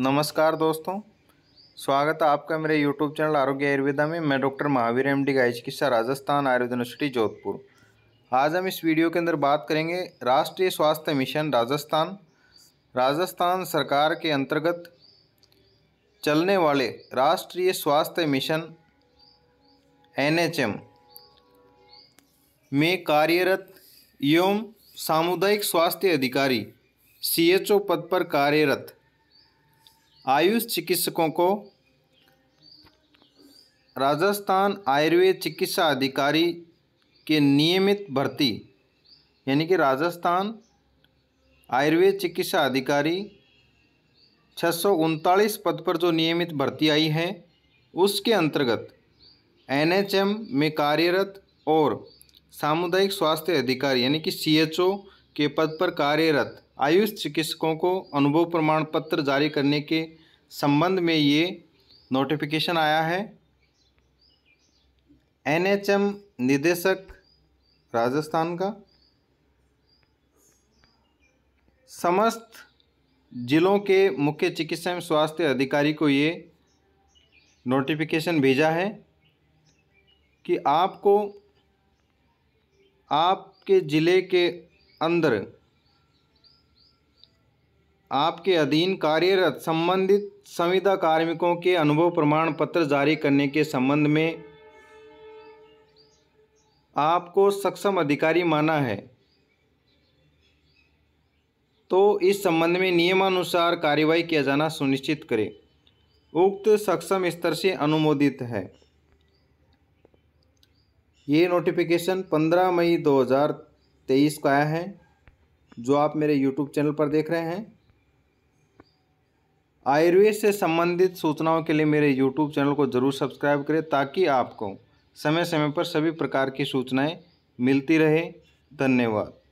नमस्कार दोस्तों स्वागत है आपका मेरे यूट्यूब चैनल आरोग्य आयुर्वेदा में मैं डॉक्टर महावीर एम डी गाय चिकित्सा राजस्थान आयुर्वेद यूनिवर्सिटी जोधपुर आज हम इस वीडियो के अंदर बात करेंगे राष्ट्रीय स्वास्थ्य मिशन राजस्थान राजस्थान सरकार के अंतर्गत चलने वाले राष्ट्रीय स्वास्थ्य मिशन एन में कार्यरत एवं सामुदायिक स्वास्थ्य अधिकारी सी पद पर कार्यरत आयुष चिकित्सकों को राजस्थान आयुर्वेद चिकित्सा अधिकारी के नियमित भर्ती यानी कि राजस्थान आयुर्वेद चिकित्सा अधिकारी छः पद पर जो नियमित भर्ती आई है उसके अंतर्गत एनएचएम में कार्यरत और सामुदायिक स्वास्थ्य अधिकारी यानी कि सीएचओ के पद पर कार्यरत आयुष चिकित्सकों को अनुभव प्रमाण पत्र जारी करने के संबंध में ये नोटिफिकेशन आया है एनएचएम निदेशक राजस्थान का समस्त जिलों के मुख्य चिकित्सा एवं स्वास्थ्य अधिकारी को ये नोटिफिकेशन भेजा है कि आपको आपके ज़िले के अंदर आपके अधीन कार्यरत संबंधित संविदा कार्मिकों के अनुभव प्रमाण पत्र जारी करने के संबंध में आपको सक्षम अधिकारी माना है तो इस संबंध में नियमानुसार कार्रवाई किया जाना सुनिश्चित करें उक्त सक्षम स्तर से अनुमोदित है ये नोटिफिकेशन 15 मई 2023 का आया है जो आप मेरे यूट्यूब चैनल पर देख रहे हैं आयुर्वेद से संबंधित सूचनाओं के लिए मेरे यूट्यूब चैनल को ज़रूर सब्सक्राइब करें ताकि आपको समय समय पर सभी प्रकार की सूचनाएं मिलती रहे धन्यवाद